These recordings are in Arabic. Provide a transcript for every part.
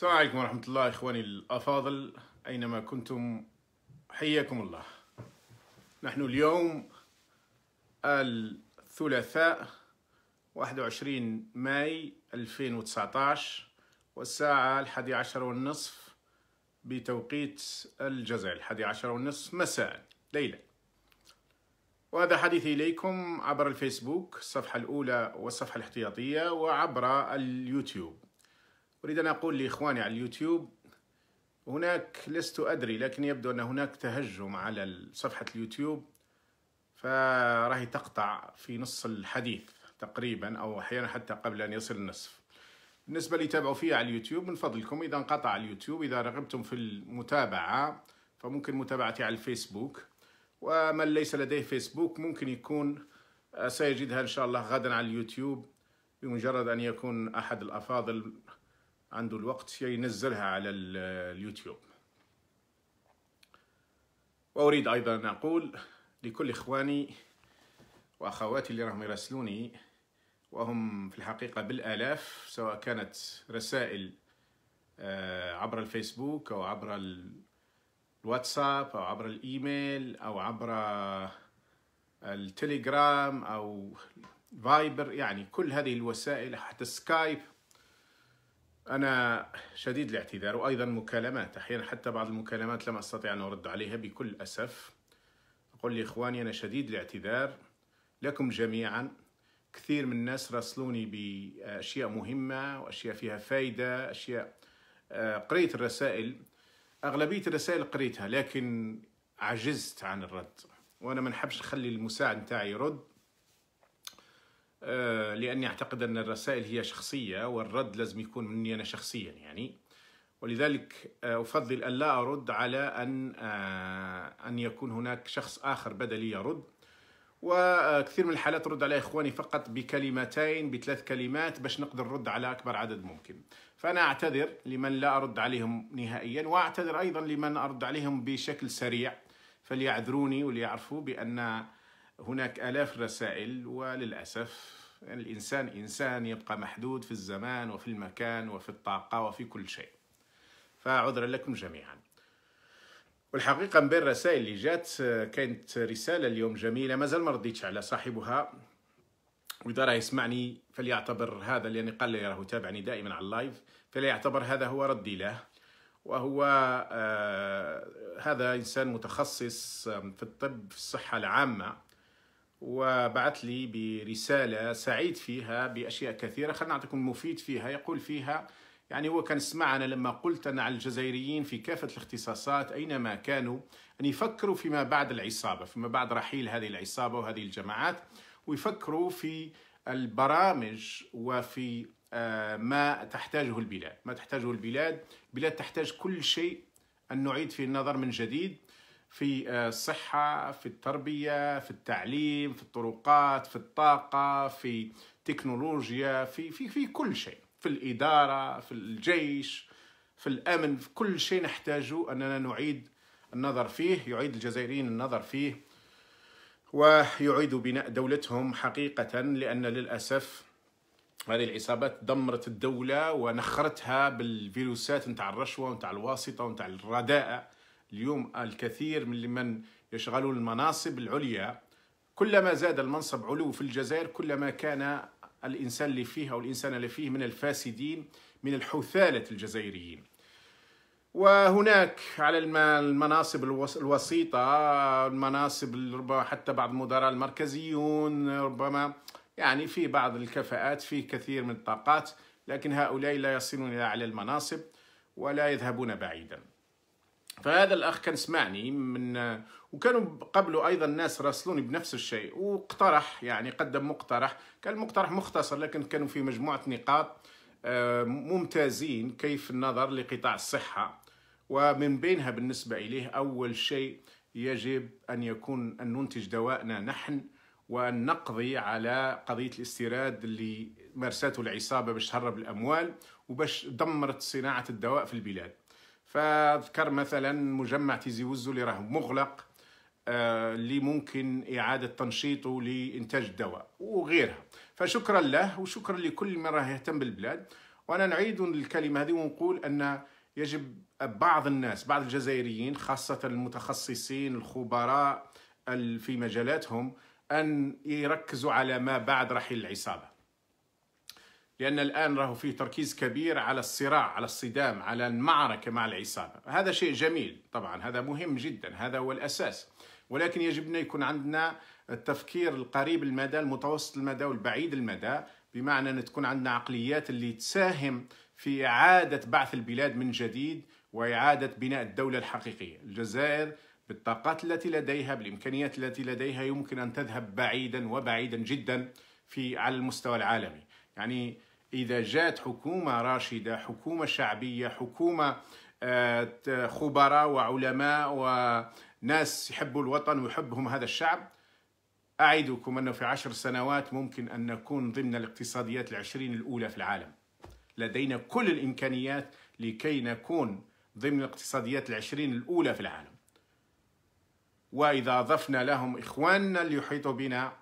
السلام عليكم ورحمة الله إخواني الأفاضل أينما كنتم حياكم الله نحن اليوم الثلاثاء 21 ماي 2019 والساعة الحادي عشر والنصف بتوقيت الجزائر الحادي عشر والنصف مساء ليلا وهذا حديثي إليكم عبر الفيسبوك الصفحة الأولى والصفحة الاحتياطية وعبر اليوتيوب أريد أن أقول لإخواني على اليوتيوب هناك لست أدري لكن يبدو أن هناك تهجم على صفحة اليوتيوب فراهي تقطع في نص الحديث تقريبا أو أحيانا حتى قبل أن يصل النصف بالنسبة لي تابعوا فيها على اليوتيوب من فضلكم إذا انقطع اليوتيوب إذا رغبتم في المتابعة فممكن متابعتي على الفيسبوك ومن ليس لديه فيسبوك ممكن يكون آه، سيجدها إن شاء الله غدا على اليوتيوب بمجرد أن يكون أحد الأفاضل عنده الوقت ينزلها على اليوتيوب وأريد أيضا أن أقول لكل إخواني وأخواتي اللي راهم يراسلوني وهم في الحقيقة بالآلاف سواء كانت رسائل آه، عبر الفيسبوك أو عبر الواتساب أو عبر الإيميل أو عبر آه، التليجرام أو فايبر يعني كل هذه الوسائل حتى سكايب أنا شديد الاعتذار وأيضا مكالمات أحيانا حتى بعض المكالمات لم أستطيع أن أرد عليها بكل أسف أقول لإخواني أنا شديد الاعتذار لكم جميعا كثير من الناس راسلوني بأشياء مهمة وأشياء فيها فايدة أشياء آه، قريت الرسائل أغلبية الرسائل قريتها لكن عجزت عن الرد وأنا ما نحبش نخلي المساعد نتاعي يرد آه، لأني أعتقد أن الرسائل هي شخصية والرد لازم يكون مني أنا شخصيا يعني ولذلك آه، أفضل أن لا أرد على أن آه، أن يكون هناك شخص آخر بدلي يرد وكثير من الحالات رد على إخواني فقط بكلمتين بثلاث كلمات باش نقدر نرد على أكبر عدد ممكن فأنا أعتذر لمن لا أرد عليهم نهائيا وأعتذر أيضا لمن أرد عليهم بشكل سريع فليعذروني وليعرفوا بأن هناك آلاف الرسائل وللأسف يعني الإنسان إنسان يبقى محدود في الزمان وفي المكان وفي الطاقة وفي كل شيء فعذرا لكم جميعا والحقيقة من بين الرسائل اللي جات كانت رسالة اليوم جميلة مازال ما رديتش على صاحبها وإذا راه يسمعني فليعتبر هذا لأني قال لي راه تابعني دائما على اللايف فليعتبر هذا هو ردي له وهو آه هذا إنسان متخصص في الطب في الصحة العامة وبعث لي برسالة سعيد فيها بأشياء كثيرة خلينا نعطيكم مفيد فيها يقول فيها يعني هو كان سمعنا لما قلت أن على الجزائريين في كافة الاختصاصات أينما كانوا أن يفكروا فيما بعد العصابة فيما بعد رحيل هذه العصابة وهذه الجماعات ويفكروا في البرامج وفي آه، ما تحتاجه البلاد ما تحتاجه البلاد البلاد تحتاج كل شيء أن نعيد في النظر من جديد في آه، الصحة في التربية في التعليم في الطرقات في الطاقة في تكنولوجيا في في في كل شيء في الإدارة في الجيش في الأمن في كل شيء نحتاج أننا نعيد النظر فيه يعيد الجزائريين النظر فيه ويعيدوا بناء دولتهم حقيقة لأن للأسف هذه العصابات دمرت الدولة ونخرتها بالفيروسات نتاع الرشوة ونتاع الواسطة ونتاع الرداءة اليوم الكثير من من يشغلون المناصب العليا كلما زاد المنصب علو في الجزائر كلما كان الإنسان اللي فيه أو الإنسان اللي فيه من الفاسدين من الحثالة الجزائريين وهناك على المناصب الوسيطة المناصب ربما حتى بعض المدراء المركزيون ربما يعني في بعض الكفاءات في كثير من الطاقات لكن هؤلاء لا يصلون إلى أعلى المناصب ولا يذهبون بعيداً فهذا الاخ كان سمعني من وكانوا قبله ايضا ناس راسلوني بنفس الشيء واقترح يعني قدم مقترح كان مقترح مختصر لكن كانوا في مجموعه نقاط آه، ممتازين كيف النظر لقطاع الصحه ومن بينها بالنسبه اليه اول شيء يجب ان يكون ان ننتج دواءنا نحن وان نقضي على قضيه الاستيراد اللي مارسته العصابه باش تهرب الاموال وباش دمرت صناعه الدواء في البلاد فاذكر مثلا مجمع تيزي وزو اللي راه مغلق آه، اللي ممكن إعادة تنشيطه لإنتاج الدواء وغيرها فشكرا له وشكرا لكل من راه يهتم بالبلاد وأنا نعيد الكلمة هذه ونقول أن يجب بعض الناس بعض الجزائريين خاصة المتخصصين الخبراء في مجالاتهم أن يركزوا على ما بعد رحيل العصابة لأن الآن راهو فيه تركيز كبير على الصراع على الصدام على المعركة مع العصابة هذا شيء جميل طبعا هذا مهم جدا هذا هو الأساس ولكن يجب أن يكون عندنا التفكير القريب المدى المتوسط المدى والبعيد المدى بمعنى أن تكون عندنا عقليات اللي تساهم في إعادة بعث البلاد من جديد وإعادة بناء الدولة الحقيقية الجزائر بالطاقات التي لديها بالإمكانيات التي لديها يمكن أن تذهب بعيدا وبعيدا جدا في على المستوى العالمي يعني إذا جاءت حكومة راشدة حكومة شعبية حكومة آه، خبراء وعلماء وناس يحبوا الوطن ويحبهم هذا الشعب أعدكم أنه في عشر سنوات ممكن أن نكون ضمن الاقتصاديات العشرين الأولى في العالم لدينا كل الإمكانيات لكي نكون ضمن الاقتصاديات العشرين الأولى في العالم وإذا أضفنا لهم إخواننا اللي يحيطوا بنا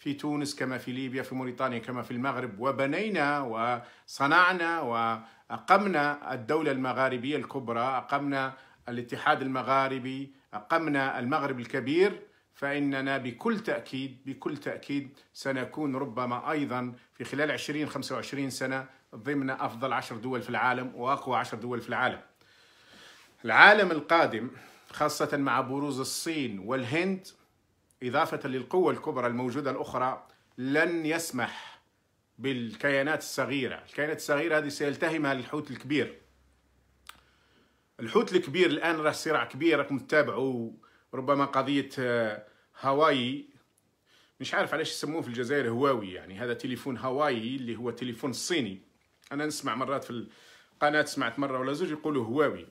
في تونس كما في ليبيا في موريتانيا كما في المغرب وبنينا وصنعنا وأقمنا الدولة المغاربية الكبرى أقمنا الاتحاد المغاربي أقمنا المغرب الكبير فإننا بكل تأكيد بكل تأكيد سنكون ربما أيضا في خلال 20 25 سنة ضمن أفضل 10 دول في العالم وأقوى 10 دول في العالم العالم القادم خاصة مع بروز الصين والهند إضافة للقوة الكبرى الموجودة الأخرى لن يسمح بالكيانات الصغيرة الكيانات الصغيرة هذه سيلتهمها الحوت الكبير الحوت الكبير الآن راه صراع كبير راكم تتابعوا ربما قضية آه، هاواي مش عارف علاش يسموه في الجزائر هواوي يعني هذا تليفون هاواي اللي هو تليفون الصيني أنا نسمع مرات في القناة سمعت مرة ولا زوج يقولوا هواوي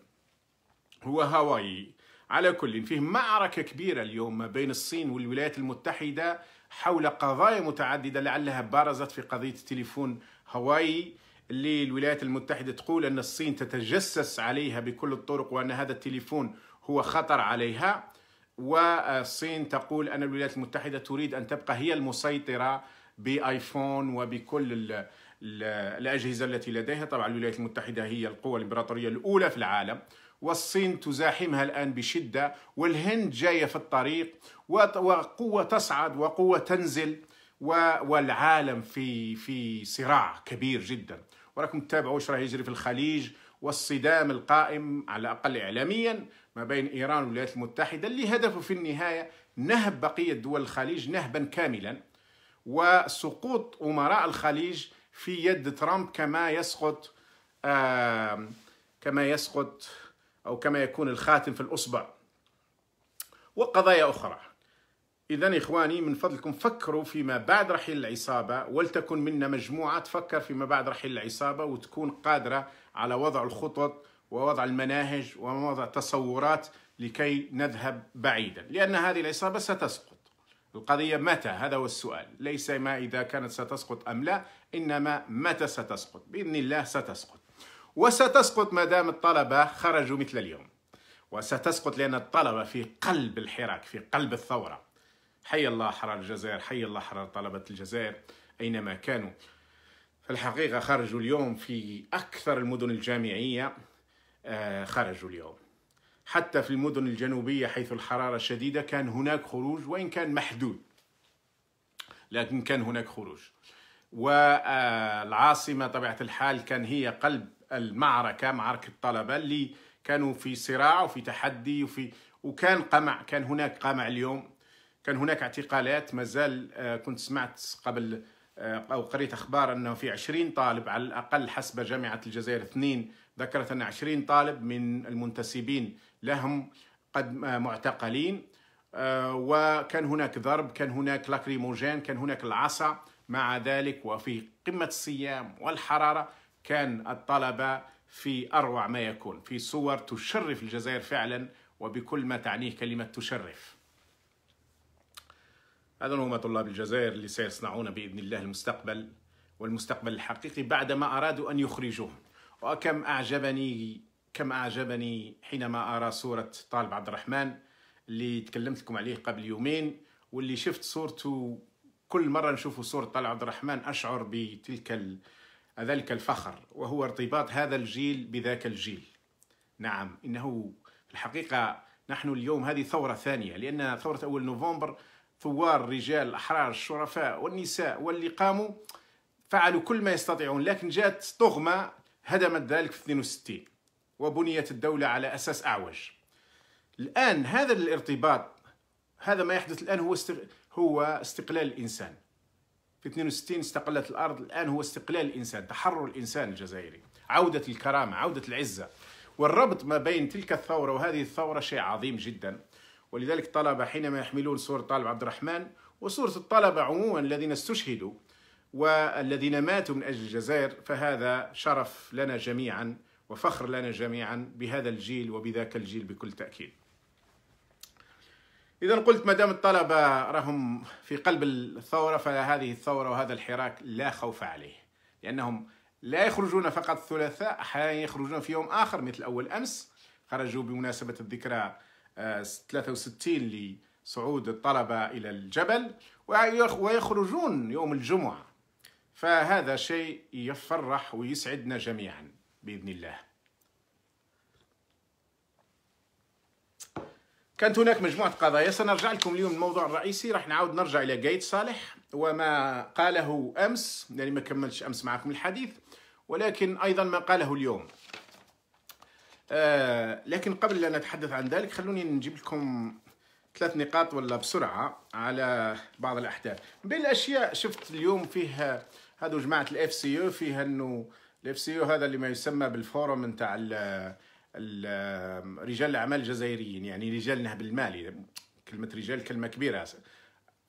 هو هاواي على كل فيه معركة كبيرة اليوم ما بين الصين والولايات المتحدة حول قضايا متعددة لعلها بارزت في قضية التليفون هواي اللي الولايات المتحدة تقول أن الصين تتجسس عليها بكل الطرق وأن هذا التليفون هو خطر عليها والصين تقول أن الولايات المتحدة تريد أن تبقى هي المسيطرة بآيفون وبكل الـ الـ الأجهزة التي لديها طبعا الولايات المتحدة هي القوة الإمبراطورية الأولى في العالم والصين تزاحمها الآن بشدة والهند جاية في الطريق وقوة تصعد وقوة تنزل والعالم في في صراع كبير جدا وراكم تتابعوا ايش راه يجري في الخليج والصدام القائم على الاقل اعلاميا ما بين ايران والولايات المتحده اللي هدفه في النهايه نهب بقيه دول الخليج نهبا كاملا وسقوط امراء الخليج في يد ترامب كما يسقط آه كما يسقط أو كما يكون الخاتم في الأصبع وقضايا أخرى إذا إخواني من فضلكم فكروا فيما بعد رحيل العصابة ولتكن منا مجموعة تفكر فيما بعد رحيل العصابة وتكون قادرة على وضع الخطط ووضع المناهج ووضع تصورات لكي نذهب بعيدا لأن هذه العصابة ستسقط القضية متى هذا هو السؤال ليس ما إذا كانت ستسقط أم لا إنما متى ستسقط بإذن الله ستسقط وستسقط ما دام الطلبة خرجوا مثل اليوم وستسقط لأن الطلبة في قلب الحراك في قلب الثورة حي الله أحرار الجزائر حي الله أحرار طلبة الجزائر أينما كانوا في الحقيقة خرجوا اليوم في أكثر المدن الجامعية آه، خرجوا اليوم حتى في المدن الجنوبية حيث الحرارة شديدة كان هناك خروج وإن كان محدود لكن كان هناك خروج والعاصمة طبيعة الحال كان هي قلب المعركه معركه الطلبه اللي كانوا في صراع وفي تحدي وفي وكان قمع كان هناك قمع اليوم كان هناك اعتقالات مازال آه، كنت سمعت قبل آه، او قريت اخبار انه في 20 طالب على الاقل حسب جامعه الجزائر اثنين ذكرت ان 20 طالب من المنتسبين لهم قد آه، معتقلين وكان هناك ضرب كان هناك لاكريموجين كان هناك العصا مع ذلك وفي قمه الصيام والحراره كان الطلبة في أروع ما يكون في صور تشرف الجزائر فعلا وبكل ما تعنيه كلمة تشرف هذا هم طلاب الجزائر اللي سيصنعون بإذن الله المستقبل والمستقبل الحقيقي بعدما أرادوا أن يخرجوه وكم أعجبني كم أعجبني حينما أرى صورة طالب عبد الرحمن اللي تكلمت لكم عليه قبل يومين واللي شفت صورته كل مرة نشوف صورة طالب عبد الرحمن أشعر بتلك ذلك الفخر وهو ارتباط هذا الجيل بذاك الجيل نعم إنه في الحقيقة نحن اليوم هذه ثورة ثانية لأن ثورة أول نوفمبر ثوار الرجال الأحرار الشرفاء والنساء واللي قاموا فعلوا كل ما يستطيعون لكن جاءت طغمة هدمت ذلك في 62 وبنيت الدولة على أساس أعوج الآن هذا الارتباط هذا ما يحدث الآن هو هو استقلال الإنسان في 62 استقلت الارض الان هو استقلال الانسان تحرر الانسان الجزائري عوده الكرامه عوده العزه والربط ما بين تلك الثوره وهذه الثوره شيء عظيم جدا ولذلك الطلبه حينما يحملون صوره طالب عبد الرحمن وصوره الطلبه عموما الذين استشهدوا والذين ماتوا من اجل الجزائر فهذا شرف لنا جميعا وفخر لنا جميعا بهذا الجيل وبذاك الجيل بكل تاكيد إذا قلت ما دام الطلبة راهم في قلب الثورة فهذه الثورة وهذا الحراك لا خوف عليه لأنهم لا يخرجون فقط الثلاثاء أحيانا يخرجون في يوم آخر مثل أول أمس خرجوا بمناسبة الذكرى 63 آه، لصعود الطلبة إلى الجبل ويخرجون يوم الجمعة فهذا شيء يفرح ويسعدنا جميعا بإذن الله كانت هناك مجموعة قضايا سنرجع لكم اليوم الموضوع الرئيسي راح نعاود نرجع إلى قايد صالح وما قاله أمس لأني يعني ما كملتش أمس معكم الحديث ولكن أيضا ما قاله اليوم آه لكن قبل أن نتحدث عن ذلك خلوني نجيب لكم ثلاث نقاط ولا بسرعة على بعض الأحداث من بين الأشياء شفت اليوم فيها هذو جماعة الاف سي يو فيها أنه الاف سي يو هذا اللي ما يسمى بالفورم نتاع رجال الاعمال الجزائريين يعني رجال نهب المال كلمه رجال كلمه كبيره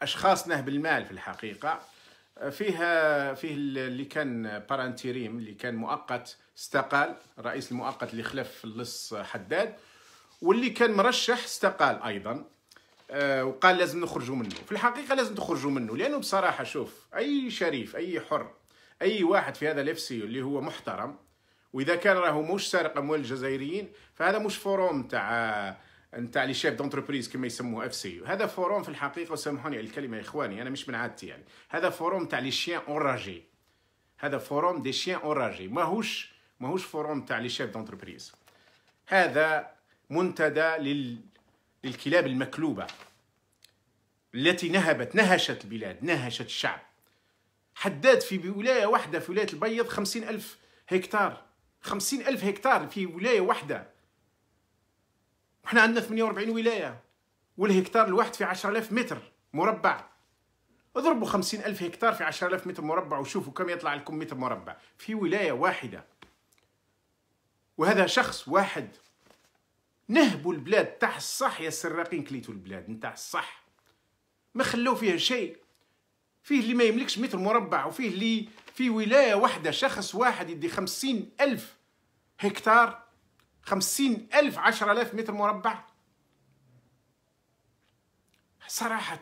اشخاص نهب المال في الحقيقه فيها فيه اللي كان بارانتيريم اللي كان مؤقت استقال الرئيس المؤقت اللي خلف في اللص حداد واللي كان مرشح استقال ايضا آه، وقال لازم نخرجوا منه في الحقيقه لازم تخرجوا منه لانه بصراحه شوف اي شريف اي حر اي واحد في هذا الاف اللي هو محترم واذا كان راهو موش سارق اموال الجزائريين فهذا مش فوروم تاع نتاع لي شيف دونتربريز كما يسموه اف سي هذا فوروم في الحقيقه وسامحوني على الكلمه يا اخواني انا مش من عادتي يعني هذا فوروم تاع لي شيان اوراجي هذا فوروم دي شيان اوراجي ماهوش ماهوش فوروم تاع لي شيف دونتربريز هذا منتدى لل... للكلاب المكلوبه التي نهبت نهشت البلاد نهشت الشعب حداد في ولايه واحده في ولايه البيض خمسين ألف هكتار خمسين ألف هكتار في ولاية واحدة وحنا عندنا ثمانية وربعين ولاية والهكتار الواحد في ألاف متر مربع اضربوا ألف هكتار في ألاف متر مربع وشوفوا كم يطلع لكم متر مربع في ولاية واحدة وهذا شخص واحد نهبوا البلاد تاع الصح يا السراقين كليتوا البلاد نتاع الصح ما خلو فيها شيء فيه اللي ما يملكش متر مربع وفيه اللي في ولايه واحده شخص واحد يدي خمسين الف هكتار خمسين الف عشر الاف متر مربع صراحه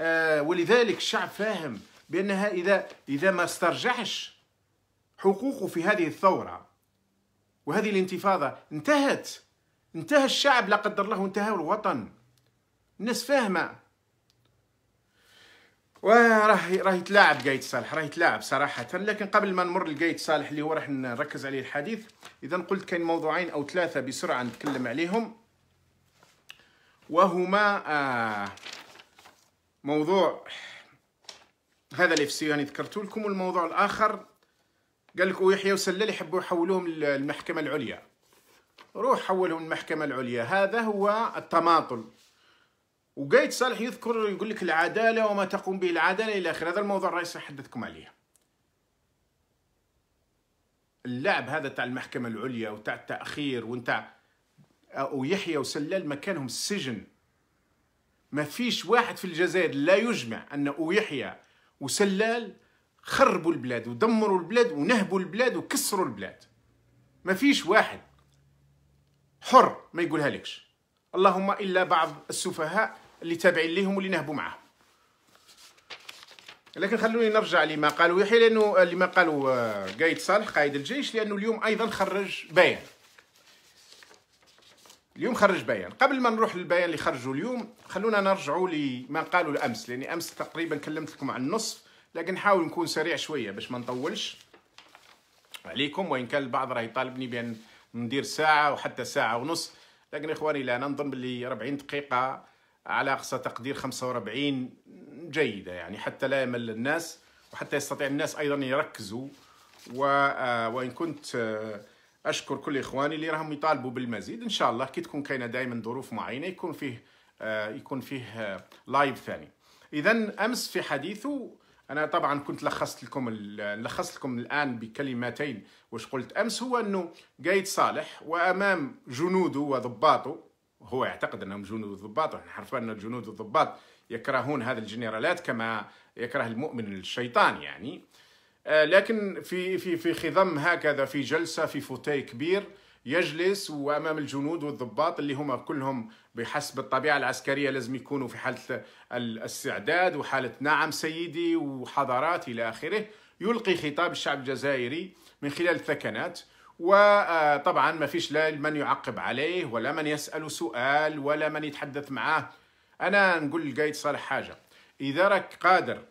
آه ولذلك الشعب فاهم بانها اذا اذا ما استرجعش حقوقه في هذه الثوره وهذه الانتفاضه انتهت انتهى الشعب لا قدر الله انتهى الوطن الناس فاهمه وراه راه يتلاعب قايد صالح راه يتلاعب صراحه لكن قبل ما نمر لقايد صالح اللي هو راح نركز عليه الحديث اذا قلت كاين موضوعين او ثلاثه بسرعه نتكلم عليهم وهما آه موضوع هذا اللي في سيوني ذكرته لكم والموضوع الاخر قال لك ويحيى وسلال يحبوا يحولوهم للمحكمه العليا روح حولهم المحكمة العليا هذا هو التماطل وقايد صالح يذكر يقول لك العدالة وما تقوم به العدالة إلى آخره هذا الموضوع الرئيسي حدثكم عليه اللعب هذا تاع المحكمة العليا وتاع التأخير وانت ويحيى وسلال مكانهم السجن ما فيش واحد في الجزائر لا يجمع أن ويحيى وسلال خربوا البلاد ودمروا البلاد ونهبوا البلاد وكسروا البلاد ما فيش واحد حر ما يقولها لكش اللهم إلا بعض السفهاء اللي تابعين ليهم واللي نهبوا معاهم لكن خلوني نرجع لما قالوا يحيى لانه آه، لما قالوا آه، قايد صالح قائد الجيش لانه اليوم ايضا خرج بيان اليوم خرج بيان قبل ما نروح للبيان اللي خرجوا اليوم خلونا نرجعوا لما قالوا الامس لاني امس تقريبا كلمت لكم عن النصف لكن نحاول نكون سريع شويه باش ما نطولش عليكم وان كان البعض راه يطالبني بان ندير ساعه وحتى ساعه ونص لكن اخواني لا انا نظن باللي 40 دقيقه على اقصى تقدير 45 جيده يعني حتى لا يمل الناس وحتى يستطيع الناس ايضا يركزوا و آه، وان كنت آه، اشكر كل اخواني اللي راهم يطالبوا بالمزيد ان شاء الله كي تكون كاينه دائما ظروف معينه يكون فيه آه، يكون فيه لايف ثاني اذا امس في حديثه انا طبعا كنت لخصت لكم لخصت لكم الان بكلمتين واش قلت امس هو انه قايد صالح وامام جنوده وضباطه هو يعتقد انهم جنود وضباط ونحن عارفين ان الجنود والضباط يكرهون هذا الجنرالات كما يكره المؤمن الشيطان يعني آه، لكن في في في خضم هكذا في جلسه في فوتاي كبير يجلس وامام الجنود والضباط اللي هما كلهم بحسب الطبيعه العسكريه لازم يكونوا في حاله الاستعداد وحاله نعم سيدي وحضارات الى اخره يلقي خطاب الشعب الجزائري من خلال الثكنات وطبعا ما فيش لا من يعقب عليه ولا من يسأل سؤال ولا من يتحدث معاه أنا نقول لقايد صالح حاجة إذا راك قادر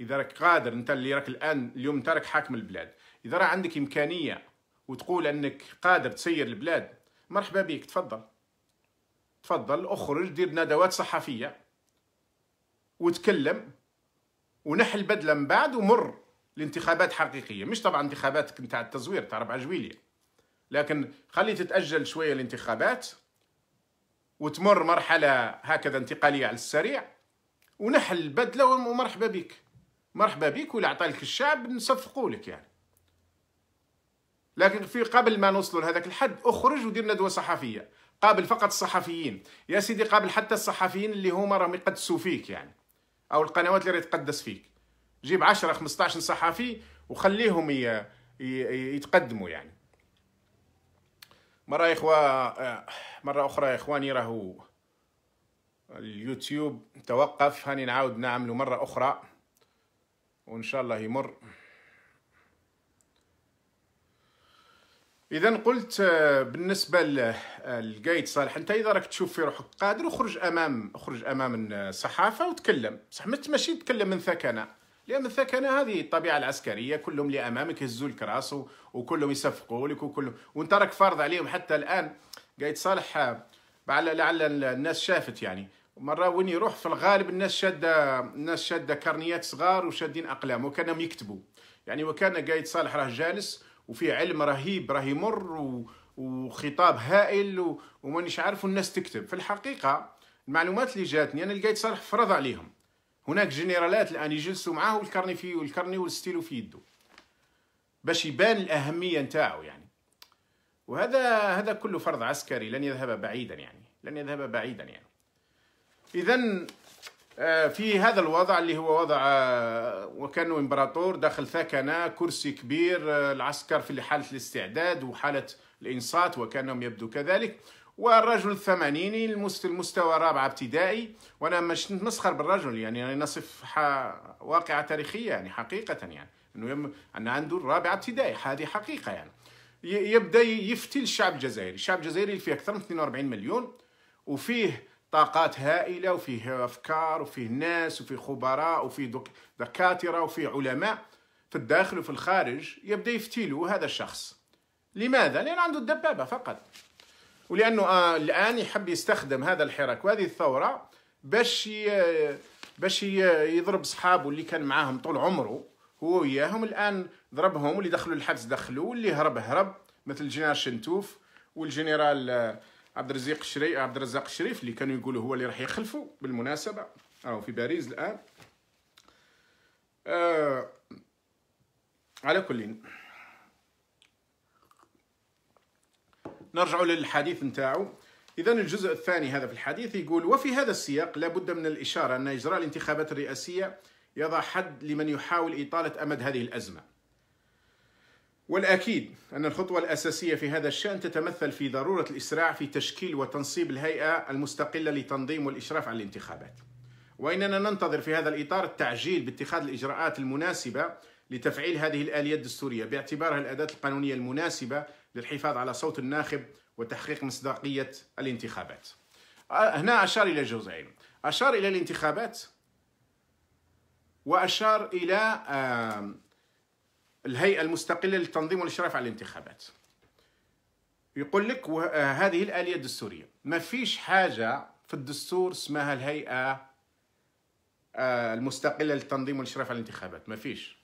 إذا راك قادر أنت اللي راك الآن اليوم أنت راك حاكم البلاد إذا راه عندك إمكانية وتقول أنك قادر تسير البلاد مرحبا بك تفضل تفضل اخرج دير ندوات صحفية وتكلم ونحل بدلا من بعد ومر لانتخابات حقيقيه مش طبعا انتخابات نتاع التزوير تاع ربع جويليه لكن خلي تتاجل شويه الانتخابات وتمر مرحله هكذا انتقاليه على السريع ونحل البدله ومرحبا بك مرحبا بك ولا عطالك الشعب نصفقوا لك يعني لكن في قبل ما نوصلوا لهذاك الحد اخرج ودير ندوه صحفيه قابل فقط الصحفيين يا سيدي قابل حتى الصحفيين اللي هما راهم يقدسوا فيك يعني او القنوات اللي راهي تقدس فيك جيب 10 15 صحفي وخليهم يتقدموا يعني مرة إخوة آه، مرة أخرى يا إخواني راهو اليوتيوب توقف هاني نعاود نعمله مرة أخرى وإن شاء الله يمر إذا قلت آه، بالنسبة للقايد آه، صالح أنت إذا راك تشوف في روحك قادر اخرج أمام اخرج أمام الصحافة وتكلم صح ماشي تكلم من ثكنة لان الثكنه هذه الطبيعه العسكريه كلهم اللي امامك يهزوا الكراس وكلهم يصفقوا لك وكلهم وانت راك فارض عليهم حتى الان قايد صالح لعل الناس شافت يعني مره وين يروح في الغالب الناس شاده الناس شاده كارنيات صغار وشادين اقلام وكانهم يكتبوا يعني وكان قايد صالح راه جالس وفي علم رهيب راه يمر وخطاب هائل ومانيش عارف الناس تكتب في الحقيقه المعلومات اللي جاتني انا لقيت صالح فرض عليهم هناك جنرالات الان يجلسوا معاه والكرني في والكرني والستيلو في يده باش يبان الاهميه نتاعو يعني وهذا هذا كله فرض عسكري لن يذهب بعيدا يعني لن يذهب بعيدا يعني اذا آه، في هذا الوضع اللي هو وضع آه، وكانه امبراطور داخل ثكنة كرسي كبير آه، العسكر في حالة الاستعداد وحالة الإنصات وكانهم يبدو كذلك والرجل الثمانيني في المستوى الرابع ابتدائي وأنا مش نسخر بالرجل يعني أنا نصف واقعة تاريخية يعني حقيقة يعني أنه يم... أن عنده الرابع ابتدائي هذه حقيقة يعني يبدأ يفتي الشعب الجزائري الشعب الجزائري فيه أكثر من 42 مليون وفيه طاقات هائلة وفيه أفكار وفيه ناس وفيه خبراء وفيه دكاترة وفيه علماء في الداخل وفي الخارج يبدأ له هذا الشخص لماذا؟ لأن عنده الدبابة فقط ولانه آه، الان يحب يستخدم هذا الحراك وهذه الثوره باش باش يضرب صحابه اللي كان معاهم طول عمره هو وياهم الان ضربهم واللي دخلوا الحبس دخلوا واللي هرب هرب مثل الجنرال شنتوف والجنرال آه، عبد الرزيق الشري عبد الرزاق الشريف اللي كانوا يقولوا هو اللي راح يخلفوا بالمناسبه راهو في باريس الان آه على كل نرجع للحديث نتاعو إذا الجزء الثاني هذا في الحديث يقول وفي هذا السياق لابد من الإشارة أن إجراء الانتخابات الرئاسية يضع حد لمن يحاول إطالة أمد هذه الأزمة والأكيد أن الخطوة الأساسية في هذا الشأن تتمثل في ضرورة الإسراع في تشكيل وتنصيب الهيئة المستقلة لتنظيم والإشراف على الانتخابات وإننا ننتظر في هذا الإطار التعجيل باتخاذ الإجراءات المناسبة لتفعيل هذه الآلية الدستورية باعتبارها الأداة القانونية المناسبة للحفاظ على صوت الناخب وتحقيق مصداقية الانتخابات آه، هنا أشار إلى جزئين أشار إلى الانتخابات وأشار إلى الهيئة المستقلة للتنظيم والإشراف على الانتخابات يقول لك آه، هذه الآلية الدستورية ما فيش حاجة في الدستور اسمها الهيئة آه، المستقلة للتنظيم والإشراف على الانتخابات ما فيش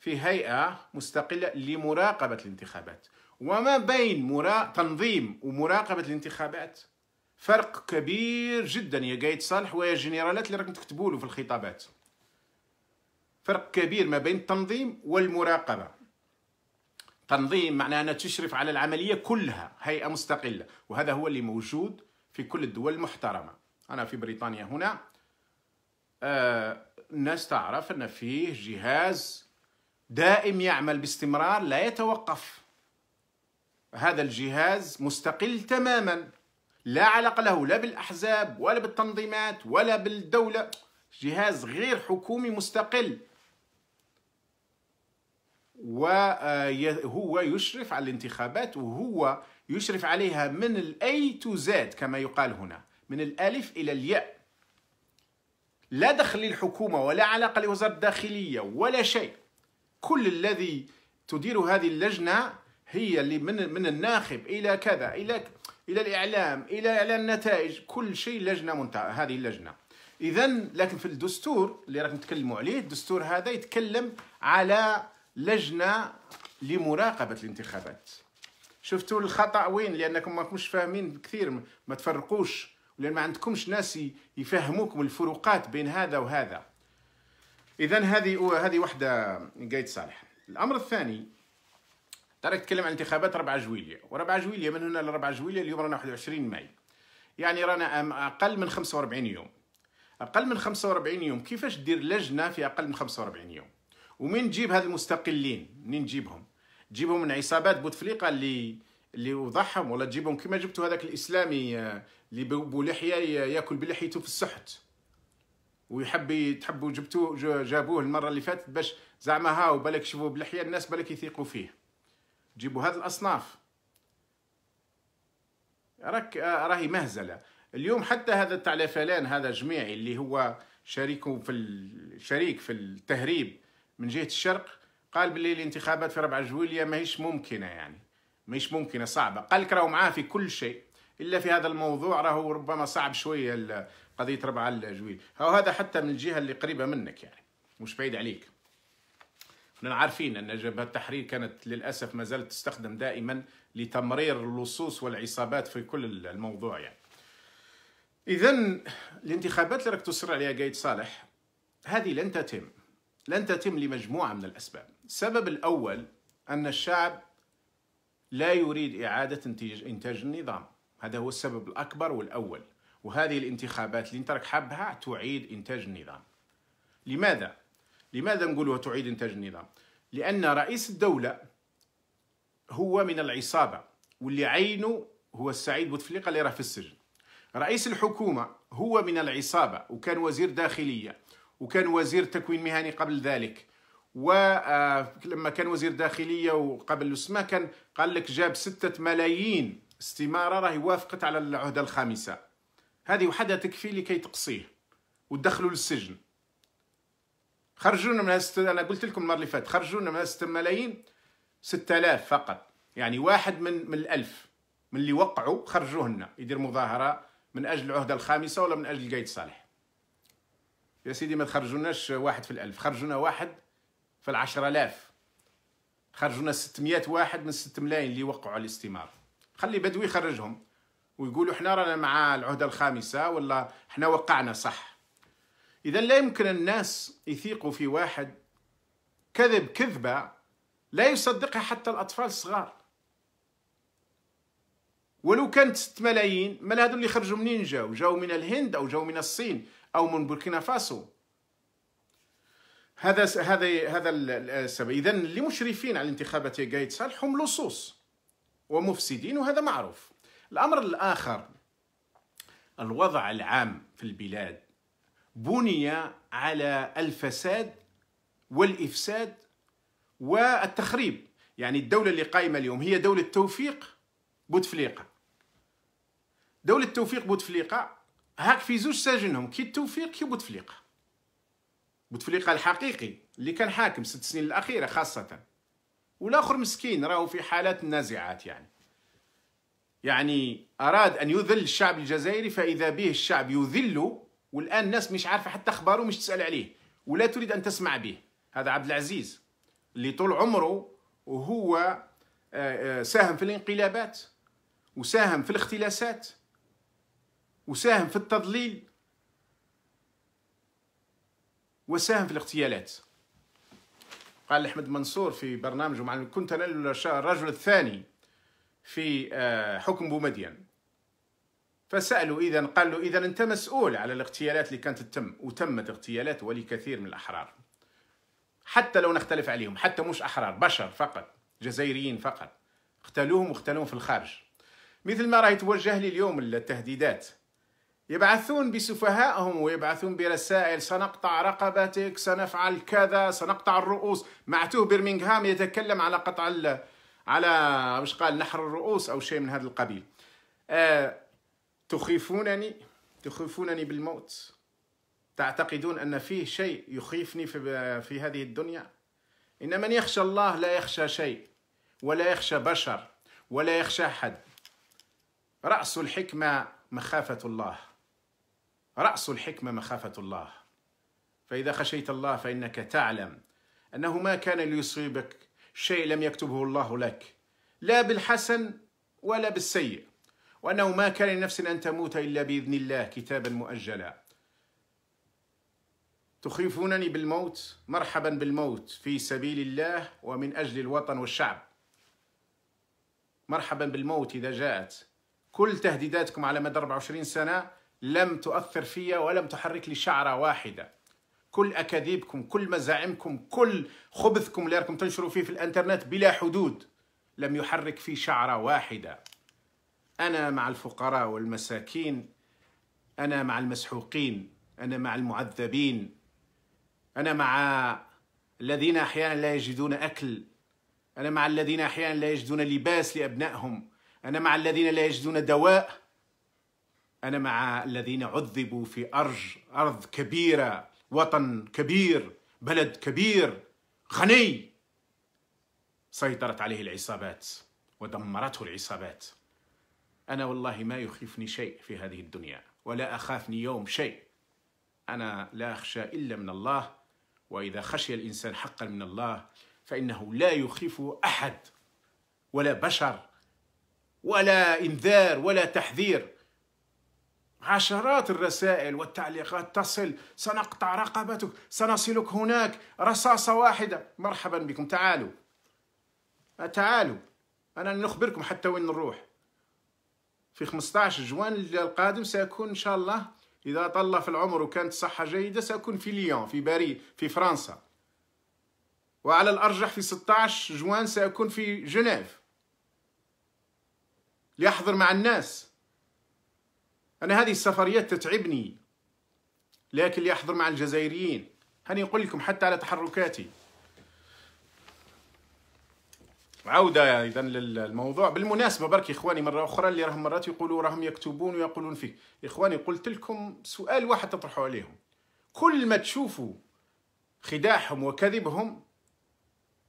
في هيئة مستقلة لمراقبة الانتخابات وما بين مرا... تنظيم ومراقبه الانتخابات فرق كبير جدا يا قايد صالح ويا جنرالات اللي راكم تكتبوا في الخطابات فرق كبير ما بين التنظيم والمراقبه تنظيم معناه انها تشرف على العمليه كلها هيئه مستقله وهذا هو اللي موجود في كل الدول المحترمه انا في بريطانيا هنا آه الناس تعرف ان فيه جهاز دائم يعمل باستمرار لا يتوقف هذا الجهاز مستقل تماما لا علاقة له لا بالأحزاب ولا بالتنظيمات ولا بالدولة جهاز غير حكومي مستقل وهو يشرف على الانتخابات وهو يشرف عليها من الاي تو زاد كما يقال هنا من الالف الى الياء لا دخل للحكومه ولا علاقه لوزاره الداخليه ولا شيء كل الذي تدير هذه اللجنه هي اللي من من الناخب الى كذا الى الى الاعلام الى اعلان النتائج كل شيء لجنه منتع هذه اللجنه اذا لكن في الدستور اللي راكم تكلموا عليه الدستور هذا يتكلم على لجنه لمراقبه الانتخابات شفتوا الخطا وين لانكم ما كنتوش فاهمين كثير ما تفرقوش لان ما عندكمش ناس يفهموكم الفروقات بين هذا وهذا اذا هذه هذه وحده قايد صالح الامر الثاني دارك تكلم عن انتخابات 4 جويلية و4 جويلية من هنا ل 4 جويلية اليوم رانا 21 ماي يعني رانا أقل من 45 يوم أقل من 45 يوم كيفاش دير لجنة في أقل من 45 يوم ومين تجيب هاد المستقلين منين تجيبهم تجيبهم من عصابات بوتفليقة اللي اللي وضعهم ولا تجيبهم كما جبتوا هذاك الاسلامي آه، اللي بولحيه ياكل بلحيته في السحت ويحب تحبوا جبتوه جابوه المره اللي فاتت باش زعما هاو بالك شوفوا بلحيه الناس بالك يثيقوا فيه جيبوا هذه الاصناف راك راهي مهزله اليوم حتى هذا تاع لفلان هذا جميعي اللي هو شريكه في الشريك في التهريب من جهه الشرق قال باللي الانتخابات في 4 جويليه ماهيش ممكنه يعني ماهيش ممكنه صعبه قال لك راهو معاه في كل شيء الا في هذا الموضوع راهو ربما صعب شويه قضيه 4 جويليه هذا حتى من الجهه اللي قريبه منك يعني مش بعيد عليك احنا عارفين أن جبهة التحرير كانت للأسف ما زالت تستخدم دائما لتمرير اللصوص والعصابات في كل الموضوع يعني إذا الانتخابات اللي راك تصر عليها قايد صالح هذه لن تتم لن تتم لمجموعة من الأسباب السبب الأول أن الشعب لا يريد إعادة إنتاج, إنتاج النظام هذا هو السبب الأكبر والأول وهذه الانتخابات اللي انت راك حابها تعيد إنتاج النظام لماذا؟ لماذا نقول وتعيد إنتاج النظام؟ لأن رئيس الدولة هو من العصابة واللي عينه هو السعيد بوتفليقة اللي راه في السجن رئيس الحكومة هو من العصابة وكان وزير داخلية وكان وزير تكوين مهني قبل ذلك ولما آه، كان وزير داخلية وقبل اسمه كان قال لك جاب ستة ملايين استمارة راهي وافقت على العهدة الخامسة هذه وحدها تكفي لكي تقصيه وتدخله للسجن خرجونا من هالست... انا قلت لكم المره اللي فاتت خرجونا من 6 ملايين 6000 فقط يعني واحد من من الألف من اللي وقعوا خرجوهن يدير مظاهره من اجل العهده الخامسه ولا من اجل قايد صالح يا سيدي ما تخرجوناش واحد في الألف خرجونا واحد في العشرة آلاف خرجونا 600 واحد من 6 ملايين اللي وقعوا على الاستمار خلي بدوي يخرجهم ويقولوا احنا رانا مع العهده الخامسه ولا احنا وقعنا صح إذا لا يمكن الناس يثيقوا في واحد كذب كذبة لا يصدقها حتى الأطفال الصغار ولو كانت 6 ملايين مال هادو اللي خرجوا منين جاو جاو من الهند أو جاو من الصين أو من بوركينا فاسو هذا هذا هذا السبب إذا اللي مشرفين على انتخابات قايد هم لصوص ومفسدين وهذا معروف الأمر الآخر الوضع العام في البلاد بني على الفساد والافساد والتخريب يعني الدوله اللي قائمه اليوم هي دوله توفيق بوتفليقه دوله توفيق بوتفليقه هاك في زوج ساجنهم كي التوفيق كي بوتفليقه بوتفليقه الحقيقي اللي كان حاكم ست سنين الاخيره خاصه والاخر مسكين راهو في حالات النازعات يعني يعني اراد ان يذل الشعب الجزائري فاذا به الشعب يذله والان الناس مش عارفه حتى اخباره مش تسال عليه ولا تريد ان تسمع به هذا عبد العزيز اللي طول عمره وهو آه، آه، ساهم في الانقلابات وساهم في الاختلاسات وساهم في التضليل وساهم في الاغتيالات قال احمد منصور في برنامجه مع كنت انا الرجل الثاني في آه، حكم بومدين فسألوا إذا قالوا إذا أنت مسؤول على الاغتيالات اللي كانت تتم وتمت اغتيالات ولكثير من الأحرار حتى لو نختلف عليهم حتى مش أحرار بشر فقط جزائريين فقط اغتالوهم واغتالوهم في الخارج مثل ما راه يتوجه لي اليوم التهديدات يبعثون بسفهائهم ويبعثون برسائل سنقطع رقبتك سنفعل كذا سنقطع الرؤوس معتوه برمنغهام يتكلم على قطع على مش قال نحر الرؤوس او شيء من هذا القبيل آه تخيفونني تخيفونني بالموت تعتقدون أن فيه شيء يخيفني في, في هذه الدنيا إن من يخشى الله لا يخشى شيء ولا يخشى بشر ولا يخشى أحد رأس الحكمة مخافة الله رأس الحكمة مخافة الله فإذا خشيت الله فإنك تعلم أنه ما كان ليصيبك شيء لم يكتبه الله لك لا بالحسن ولا بالسيء وأنه ما كان لنفس أن تموت إلا بإذن الله كتابا مؤجلا تخيفونني بالموت مرحبا بالموت في سبيل الله ومن أجل الوطن والشعب مرحبا بالموت إذا جاءت كل تهديداتكم على مدى 24 سنة لم تؤثر فيا ولم تحرك لي شعرة واحدة كل أكاذيبكم كل مزاعمكم كل خبثكم اللي راكم تنشروا فيه في الانترنت بلا حدود لم يحرك في شعرة واحدة انا مع الفقراء والمساكين انا مع المسحوقين انا مع المعذبين انا مع الذين احيانا لا يجدون اكل انا مع الذين احيانا لا يجدون لباس لابنائهم انا مع الذين لا يجدون دواء انا مع الذين عذبوا في ارج ارض كبيره وطن كبير بلد كبير غني سيطرت عليه العصابات ودمرته العصابات أنا والله ما يخيفني شيء في هذه الدنيا ولا أخافني يوم شيء أنا لا أخشى إلا من الله وإذا خشي الإنسان حقا من الله فإنه لا يخيفه أحد ولا بشر ولا إنذار ولا تحذير عشرات الرسائل والتعليقات تصل سنقطع رقبتك سنصلك هناك رصاصة واحدة مرحبا بكم تعالوا تعالوا أنا نخبركم حتى وين نروح في 15 جوان القادم سأكون إن شاء الله إذا طلع في العمر وكانت صحة جيدة سأكون في ليون في باري في فرنسا وعلى الأرجح في 16 جوان سأكون في جنيف لأحضر مع الناس أنا هذه السفريات تتعبني لكن لأحضر مع الجزائريين هني نقول لكم حتى على تحركاتي عوده يعني اذا للموضوع بالمناسبه برك اخواني مره اخرى اللي راهم مرات يقولوا راهم يكتبون ويقولون فيه اخواني قلت لكم سؤال واحد تطرحوا عليهم كل ما تشوفوا خداعهم وكذبهم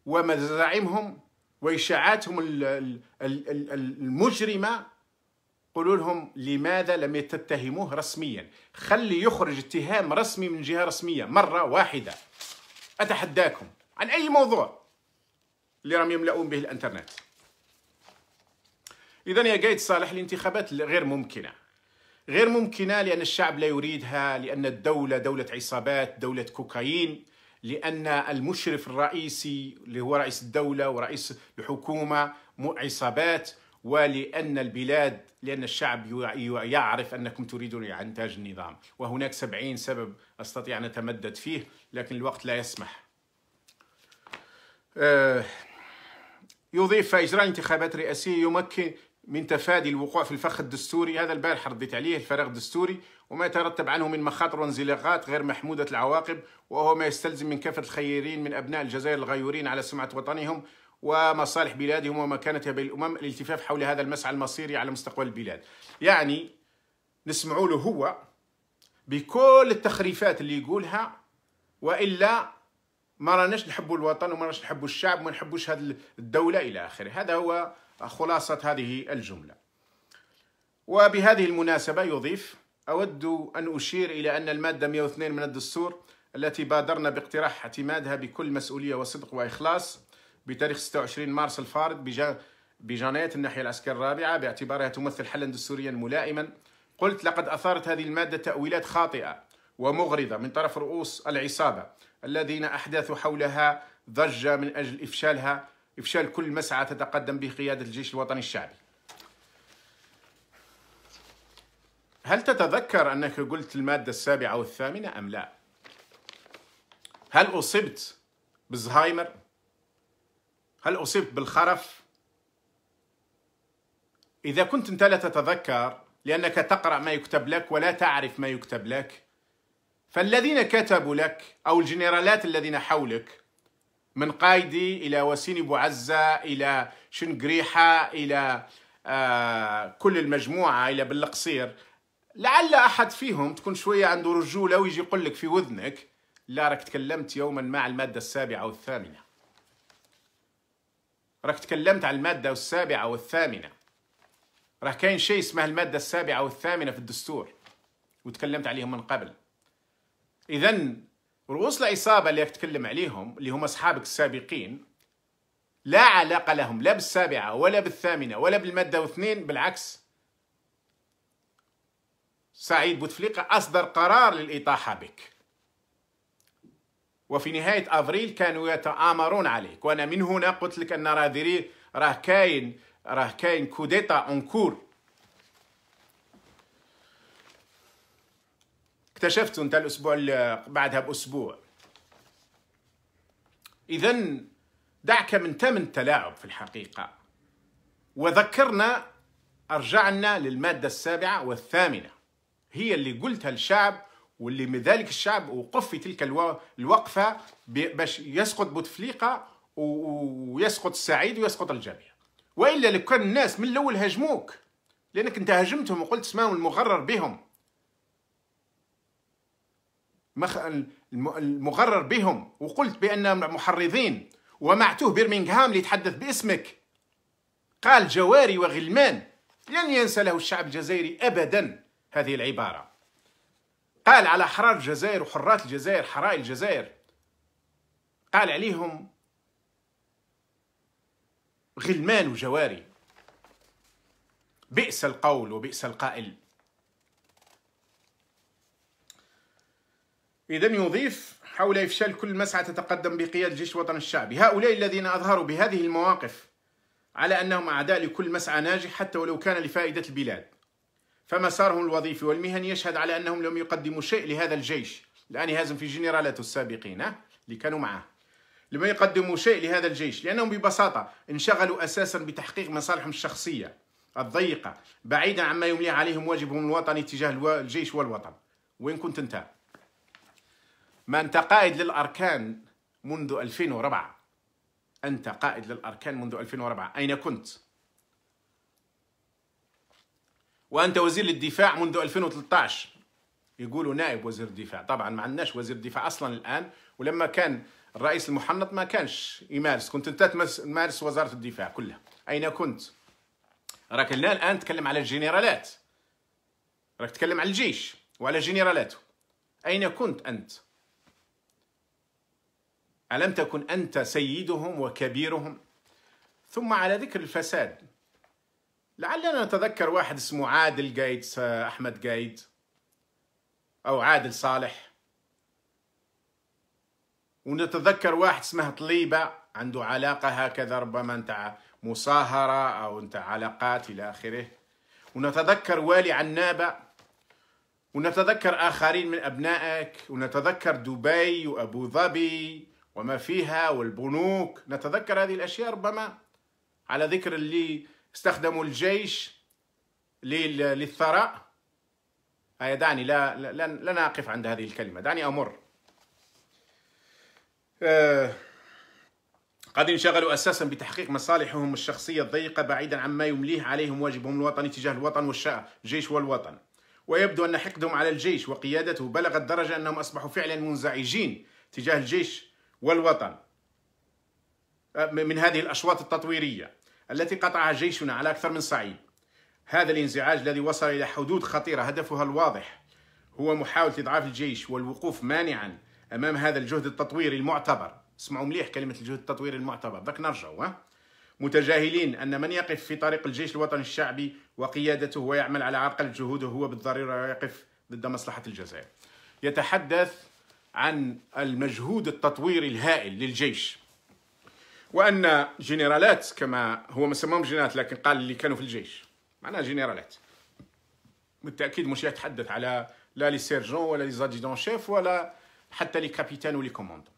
ومزاعمهم واشاعاتهم المجرمه قولوا لهم لماذا لم تتهموه رسميا خلي يخرج اتهام رسمي من جهه رسميه مره واحده اتحداكم عن اي موضوع اللي راهم يملؤون به الانترنت اذا يا قايد صالح الانتخابات غير ممكنه غير ممكنه لان الشعب لا يريدها لان الدوله دوله عصابات دوله كوكايين لان المشرف الرئيسي اللي هو رئيس الدوله ورئيس الحكومه عصابات ولأن البلاد لأن الشعب يعرف أنكم تريدون إنتاج النظام وهناك سبعين سبب أستطيع أن أتمدد فيه لكن الوقت لا يسمح آه، يضيف إجراء انتخابات رئاسية يمكن من تفادي الوقوع في الفخ الدستوري هذا البارح رديت عليه الفراغ الدستوري وما يترتب عنه من مخاطر وانزلاقات غير محمودة العواقب وهو ما يستلزم من كافة الخيرين من أبناء الجزائر الغيورين على سمعة وطنهم ومصالح بلادهم ومكانتها بين الأمم الالتفاف حول هذا المسعى المصيري على مستقبل البلاد يعني نسمعوا له هو بكل التخريفات اللي يقولها وإلا ما راناش نحبوا الوطن وما راناش نحبوا الشعب وما نحبوش هذه الدوله الى اخره هذا هو خلاصه هذه الجمله وبهذه المناسبه يضيف اود ان اشير الى ان الماده 102 من الدستور التي بادرنا باقتراح اعتمادها بكل مسؤوليه وصدق واخلاص بتاريخ 26 مارس الفارض بجناية الناحيه العسكريه الرابعه باعتبارها تمثل حلا دستوريا ملائما قلت لقد اثارت هذه الماده تاويلات خاطئه ومغرضه من طرف رؤوس العصابه الذين أحدثوا حولها ضجة من أجل إفشالها إفشال كل مسعى تتقدم به قيادة الجيش الوطني الشعبي هل تتذكر أنك قلت المادة السابعة والثامنة أم لا؟ هل أصبت بالزهايمر؟ هل أصبت بالخرف؟ إذا كنت أنت لا تتذكر لأنك تقرأ ما يكتب لك ولا تعرف ما يكتب لك فالذين كتبوا لك أو الجنرالات الذين حولك من قايدي إلى وسيني بوعزة إلى شنقريحة إلى آه كل المجموعة إلى بالقصير لعل أحد فيهم تكون شوية عنده رجولة ويجي يقول لك في وذنك لا راك تكلمت يوما مع المادة السابعة والثامنة راك تكلمت على المادة السابعة والثامنة راه كاين شيء اسمه المادة السابعة والثامنة في الدستور وتكلمت عليهم من قبل اذا رؤوس العصابه اللي تتكلم عليهم اللي هم اصحابك السابقين لا علاقه لهم لا بالسابعه ولا بالثامنه ولا بالماده واثنين بالعكس سعيد بوتفليقه اصدر قرار للاطاحه بك وفي نهايه افريل كانوا يتآمرون عليك وانا من هنا قلت لك ان راه راه كاين راه كاين كوديتا اونكور اكتشفت انت الاسبوع اللي بعدها باسبوع اذا دعك من تم التلاعب في الحقيقه وذكرنا ارجعنا للماده السابعه والثامنه هي اللي قلتها للشعب واللي من ذلك الشعب وقف في تلك الوقفه باش يسقط بوتفليقه ويسقط السعيد ويسقط الجميع والا لو كان الناس من الاول هاجموك لانك انت هاجمتهم وقلت اسمهم المغرر بهم المغرر بهم وقلت بأنهم محرضين ومعتوه برمنغهام ليتحدث باسمك قال جواري وغلمان لن ينسى له الشعب الجزائري أبدا هذه العبارة قال على أحرار الجزائر وحرات الجزائر حرائر الجزائر قال عليهم غلمان وجواري بئس القول وبئس القائل إذا يضيف حول إفشال كل مسعى تتقدم بقيادة جيش وطن الشعبي هؤلاء الذين أظهروا بهذه المواقف على أنهم أعداء لكل مسعى ناجح حتى ولو كان لفائدة البلاد فمسارهم الوظيفي والمهني يشهد على أنهم لم يقدموا شيء لهذا الجيش الآن هازم في جنرالاته السابقين اللي كانوا معه لم يقدموا شيء لهذا الجيش لأنهم ببساطة انشغلوا أساسا بتحقيق مصالحهم الشخصية الضيقة بعيدا عما يملي عليهم واجبهم الوطني تجاه الجيش والوطن وين كنت انت؟ ما أنت قائد للأركان منذ 2004 أنت قائد للأركان منذ 2004 أين كنت؟ وأنت وزير الدفاع منذ 2013 يقولوا نائب وزير الدفاع طبعا ما عندناش وزير دفاع أصلا الآن ولما كان الرئيس المحنط ما كانش يمارس كنت أنت تمارس وزارة الدفاع كلها أين كنت؟ راك الآن تكلم على الجنرالات راك تكلم على الجيش وعلى جنرالاته أين كنت أنت؟ ألم تكن أنت سيدهم وكبيرهم ثم على ذكر الفساد لعلنا نتذكر واحد اسمه عادل قايد أحمد قايد أو عادل صالح ونتذكر واحد اسمه طليبة عنده علاقة هكذا ربما أنت مصاهرة أو أنت علاقات إلى آخره ونتذكر والي عنابة ونتذكر آخرين من أبنائك ونتذكر دبي وأبو ظبي وما فيها والبنوك نتذكر هذه الأشياء ربما على ذكر اللي استخدموا الجيش للثراء آية دعني لا لا لن أقف عند هذه الكلمة دعني أمر آه، قد انشغلوا أساسا بتحقيق مصالحهم الشخصية الضيقة بعيدا عما يمليه عليهم واجبهم الوطني تجاه الوطن الجيش والوطن ويبدو أن حقدهم على الجيش وقيادته بلغت درجة أنهم أصبحوا فعلا منزعجين تجاه الجيش والوطن أه، من هذه الأشواط التطويرية التي قطعها جيشنا على أكثر من صعيد هذا الانزعاج الذي وصل إلى حدود خطيرة هدفها الواضح هو محاولة إضعاف الجيش والوقوف مانعا أمام هذا الجهد التطويري المعتبر اسمعوا مليح كلمة الجهد التطويري المعتبر ذاك نرجعوا متجاهلين أن من يقف في طريق الجيش الوطني الشعبي وقيادته ويعمل على عرقل جهوده هو بالضرورة يقف ضد مصلحة الجزائر يتحدث عن المجهود التطويري الهائل للجيش وان جنرالات كما هو ما سماهم جنرالات لكن قال اللي كانوا في الجيش معناها جنرالات بالتاكيد مش يتحدث على لا لي سيرجون ولا لي زاديدون شيف ولا حتى لي كابيتان ولي كوموندون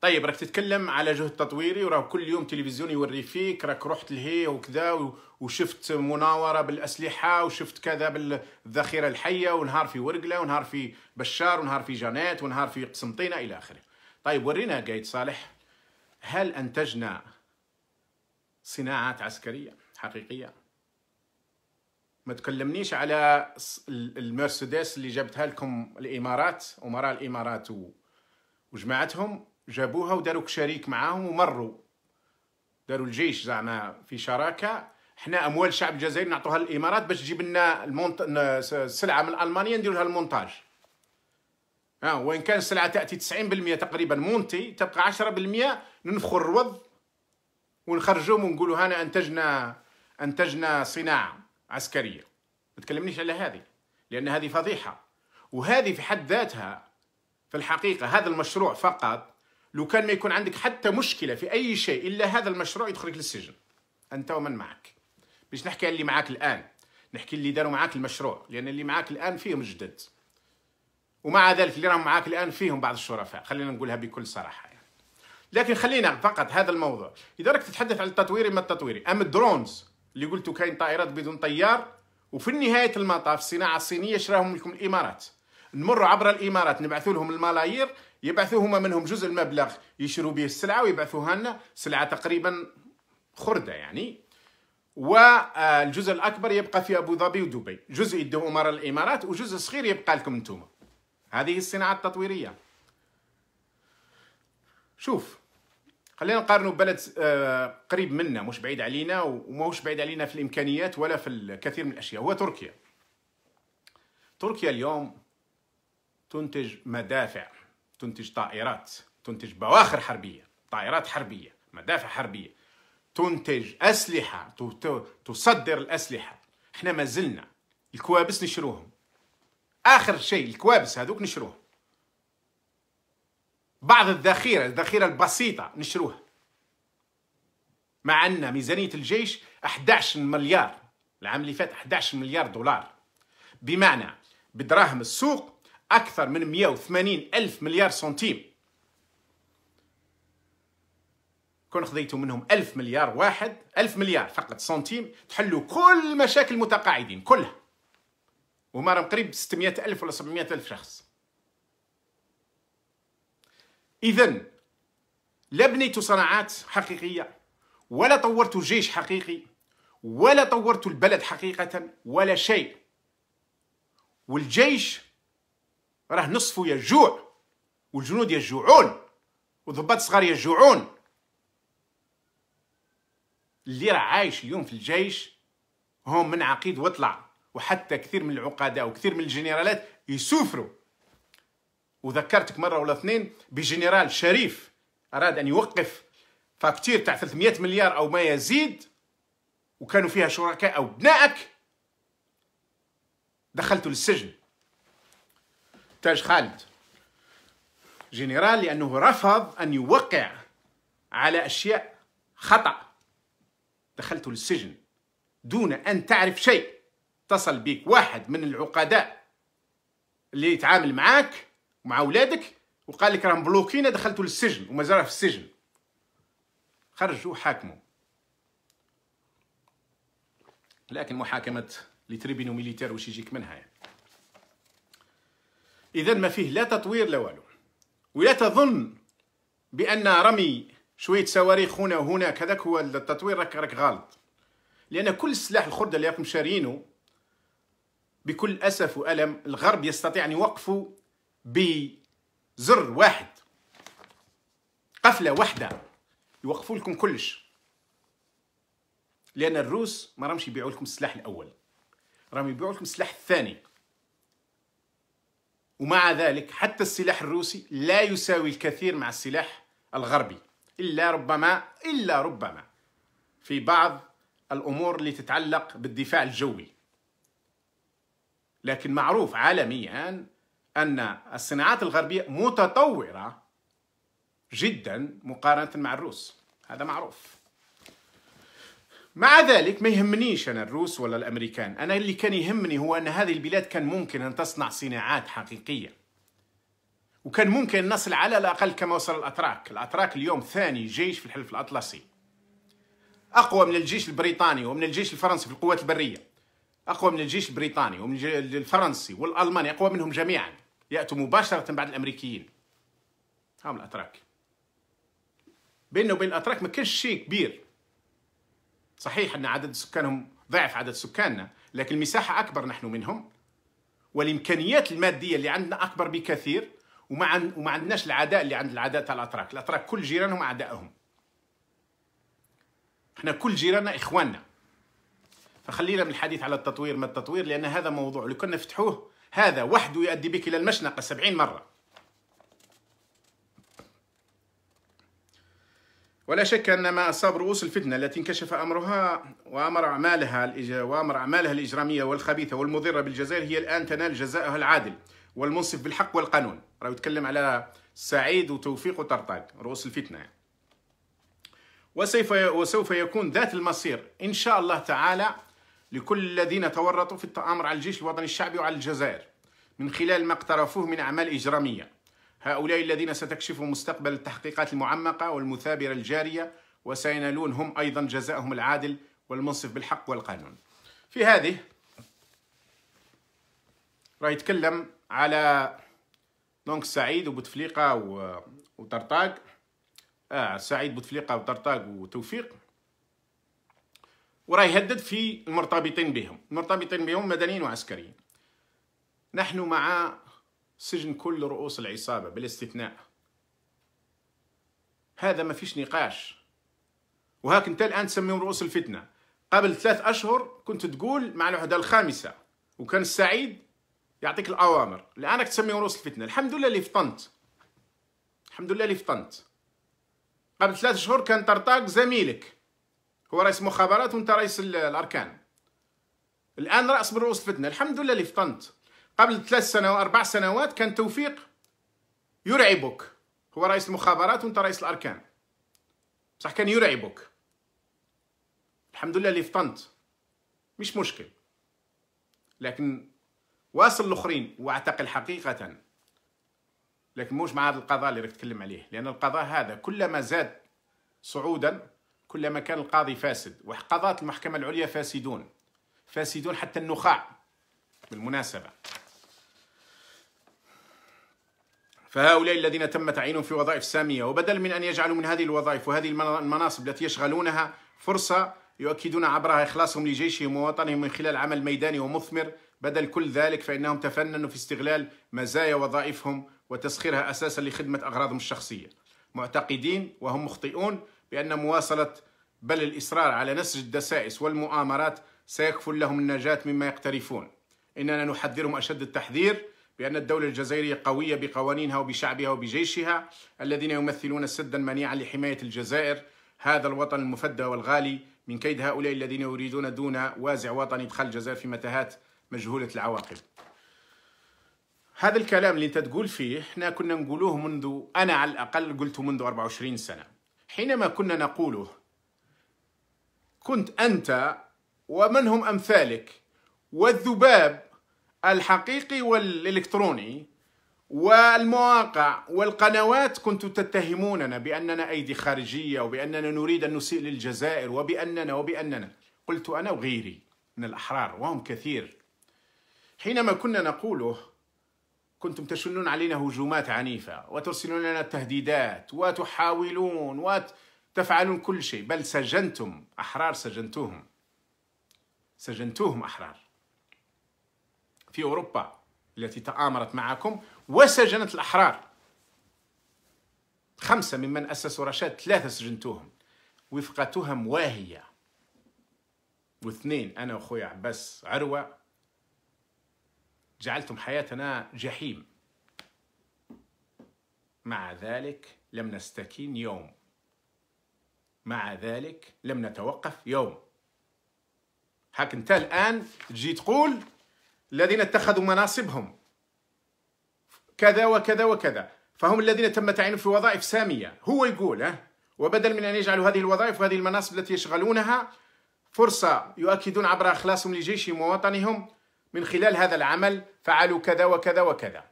طيب راك تتكلم على جهد تطويري وراه كل يوم تلفزيون يوري فيك راك رحت لهي وكذا وشفت مناوره بالاسلحه وشفت كذا بالذخيره الحيه ونهار في ورقله ونهار في بشار ونهار في جانيت ونهار في قسنطينه الى اخره. طيب ورينا قايد صالح هل انتجنا صناعات عسكريه حقيقيه؟ ما تكلمنيش على المرسيدس اللي جابتها لكم الامارات امراء الامارات وجماعتهم جابوها وداروا شريك معاهم ومروا داروا الجيش زعما في شراكه حنا اموال الشعب الجزائري نعطوها للامارات باش تجيب لنا المونت... السلعه من المانيا نديروا لها المونتاج ها آه وان كان السلعه تاتي 90% تقريبا مونتي تبقى 10% ننفخوا الروض ونخرجوهم ونقولوا هنا انتجنا انتجنا صناعه عسكريه ما تكلمنيش على هذه لان هذه فضيحه وهذه في حد ذاتها في الحقيقه هذا المشروع فقط لو كان ما يكون عندك حتى مشكله في اي شيء الا هذا المشروع يدخلك للسجن انت ومن معك باش نحكي اللي معك الان نحكي اللي داروا معك المشروع لان اللي معك الان فيهم جدد ومع ذلك اللي راهم معاك الان فيهم بعض الشرفاء خلينا نقولها بكل صراحه يعني. لكن خلينا فقط هذا الموضوع اذا راك تتحدث عن التطوير ما التطويري اما الدرونز اللي قلتوا كاين طائرات بدون طيار وفي نهايه المطاف الصناعه الصينيه شراهم لكم الامارات نمر عبر الامارات نبعثوا لهم الملايير يبعثوا هما منهم جزء المبلغ يشروا به السلعة ويبعثوها لنا سلعة تقريبا خردة يعني والجزء الأكبر يبقى في أبو ظبي ودبي جزء يدوه أمراء الإمارات وجزء صغير يبقى لكم أنتم هذه الصناعة التطويرية شوف خلينا نقارنوا بلد آه، قريب منا مش بعيد علينا ومش بعيد علينا في الإمكانيات ولا في الكثير من الأشياء هو تركيا تركيا اليوم تنتج مدافع تنتج طائرات تنتج بواخر حربية طائرات حربية مدافع حربية تنتج أسلحة تصدر الأسلحة احنا ما زلنا الكوابس نشروهم آخر شيء الكوابس هذوك نشروهم بعض الذخيرة الذخيرة البسيطة نشروها مع أن ميزانية الجيش 11 مليار العام اللي فات 11 مليار دولار بمعنى بدراهم السوق أكثر من 180 ألف مليار سنتيم كون خذيتوا منهم ألف مليار واحد ألف مليار فقط سنتيم تحلوا كل مشاكل المتقاعدين كلها وما راهم قريب 600 ألف ولا 700 ألف شخص إذا لا بنيتوا صناعات حقيقية ولا طورتوا جيش حقيقي ولا طورتوا البلد حقيقة ولا شيء والجيش راه نصفه يجوع والجنود يجوعون والضباط الصغار يجوعون اللي راه عايش اليوم في الجيش هم من عقيد وطلع وحتى كثير من العقداء وكثير من الجنرالات يسوفروا وذكرتك مره ولا اثنين بجنرال شريف اراد ان يوقف فاكتير تاع 300 مليار او ما يزيد وكانوا فيها شركاء او ابنائك دخلتوا للسجن تاج خالد جنرال لأنه رفض أن يوقع على أشياء خطأ دخلت للسجن دون أن تعرف شيء اتصل بك واحد من العقداء اللي يتعامل معاك ومع ولادك وقال لك راهم بلوكينا دخلته للسجن ومازال في السجن خرجوا حاكموا لكن محاكمة لتريبينو ميليتير واش يجيك منها يعني. إذا ما فيه لا تطوير لا والو ولا تظن بأن رمي شوية صواريخ هنا وهناك هذاك هو التطوير راك راك غلط لأن كل السلاح الخردة اللي راكم شارينه بكل أسف وألم الغرب يستطيع أن يوقفه بزر واحد قفلة واحدة يوقفوا لكم كلش لأن الروس ما رامش يبيعوا لكم السلاح الأول راهم يبيعوا لكم السلاح الثاني ومع ذلك حتى السلاح الروسي لا يساوي الكثير مع السلاح الغربي إلا ربما إلا ربما في بعض الأمور اللي تتعلق بالدفاع الجوي لكن معروف عالميا أن الصناعات الغربية متطورة جدا مقارنة مع الروس هذا معروف مع ذلك ما يهمنيش أنا الروس ولا الأمريكان أنا اللي كان يهمني هو أن هذه البلاد كان ممكن أن تصنع صناعات حقيقية وكان ممكن أن نصل على الأقل كما وصل الأتراك الأتراك اليوم ثاني جيش في الحلف الأطلسي أقوى من الجيش البريطاني ومن الجيش الفرنسي في القوات البرية أقوى من الجيش البريطاني ومن الفرنسي والألماني أقوى منهم جميعا يأتوا مباشرة بعد الأمريكيين هم الأتراك بيننا وبين الأتراك ما كانش شيء كبير صحيح أن عدد سكانهم ضعف عدد سكاننا لكن المساحة أكبر نحن منهم والإمكانيات المادية اللي عندنا أكبر بكثير وما وما عندناش العداء اللي عند العداء تاع الأتراك الأتراك كل جيرانهم أعدائهم احنا كل جيراننا إخواننا فخلينا من الحديث على التطوير ما التطوير لأن هذا موضوع لو كنا فتحوه هذا وحده يؤدي بك إلى المشنقة سبعين مرة ولا شك أن ما أصاب رؤوس الفتنة التي انكشف أمرها وأمر أعمالها وأمر أعمالها الإجرامية والخبيثة والمضرة بالجزائر هي الآن تنال جزاءها العادل والمنصف بالحق والقانون راه يتكلم على سعيد وتوفيق وطرطاق رؤوس الفتنة يعني. وسوف وسوف يكون ذات المصير إن شاء الله تعالى لكل الذين تورطوا في التآمر على الجيش الوطني الشعبي وعلى الجزائر من خلال ما اقترفوه من أعمال إجرامية هؤلاء الذين ستكشف مستقبل التحقيقات المعمقة والمثابرة الجارية وسينالون هم أيضا جزاءهم العادل والمنصف بالحق والقانون في هذه راه يتكلم على دونك سعيد وبوتفليقة وطرطاق آه سعيد بوتفليقة وطرطاق وتوفيق وراه يهدد في المرتبطين بهم المرتبطين بهم مدنيين وعسكريين نحن مع سجن كل رؤوس العصابة بالاستثناء هذا ما فيش نقاش وهاك انت الآن تسميهم رؤوس الفتنة قبل ثلاث أشهر كنت تقول مع الوحدة الخامسة وكان السعيد يعطيك الأوامر لأنك تسميهم رؤوس الفتنة الحمد لله اللي فطنت الحمد لله اللي فطنت قبل ثلاث شهور كان طرطاق زميلك هو رئيس مخابرات وانت رئيس الاركان الان راس من رؤوس الفتنه الحمد لله اللي فطنت قبل ثلاث سنوات أربع سنوات كان توفيق يرعبك هو رئيس المخابرات وأنت رئيس الأركان بصح كان يرعبك الحمد لله اللي فطنت مش مشكل لكن واصل الاخرين واعتقل حقيقه لكن موش مع هذا القضاء اللي راك تكلم عليه لان القضاء هذا كلما زاد صعودا كلما كان القاضي فاسد وقضاة المحكمه العليا فاسدون فاسدون حتى النخاع بالمناسبه فهؤلاء الذين تم تعيينهم في وظائف سامية وبدل من أن يجعلوا من هذه الوظائف وهذه المناصب التي يشغلونها فرصة يؤكدون عبرها إخلاصهم لجيشهم ووطنهم من خلال عمل ميداني ومثمر بدل كل ذلك فإنهم تفننوا في استغلال مزايا وظائفهم وتسخيرها أساسا لخدمة أغراضهم الشخصية معتقدين وهم مخطئون بأن مواصلة بل الإصرار على نسج الدسائس والمؤامرات سيكفل لهم النجاة مما يقترفون إننا نحذرهم أشد التحذير بأن الدولة الجزائرية قوية بقوانينها وبشعبها وبجيشها الذين يمثلون سدا منيعا لحماية الجزائر هذا الوطن المفدى والغالي من كيد هؤلاء الذين يريدون دون وازع وطني ادخال الجزائر في متاهات مجهولة العواقب هذا الكلام اللي انت تقول فيه احنا كنا نقولوه منذ انا على الاقل قلته منذ 24 سنه حينما كنا نقوله كنت انت ومن هم امثالك والذباب الحقيقي والإلكتروني والمواقع والقنوات كنتم تتهموننا بأننا أيدي خارجية وبأننا نريد أن نسيء للجزائر وبأننا وبأننا قلت أنا وغيري من الأحرار وهم كثير حينما كنا نقوله كنتم تشنون علينا هجومات عنيفة وترسلون لنا تهديدات وتحاولون وتفعلون كل شيء بل سجنتم أحرار سجنتوهم سجنتوهم أحرار في أوروبا التي تآمرت معكم وسجنت الأحرار خمسة ممن أسسوا رشاد ثلاثة سجنتوهم وفق تهم واهية واثنين أنا وخويا عباس عروة جعلتم حياتنا جحيم مع ذلك لم نستكين يوم مع ذلك لم نتوقف يوم هاك انت الان تجي تقول الذين اتخذوا مناصبهم كذا وكذا وكذا فهم الذين تم تعيينهم في وظائف سامية هو يقول وبدل من أن يجعلوا هذه الوظائف وهذه المناصب التي يشغلونها فرصة يؤكدون عبر أخلاصهم لجيشهم ووطنهم من خلال هذا العمل فعلوا كذا وكذا وكذا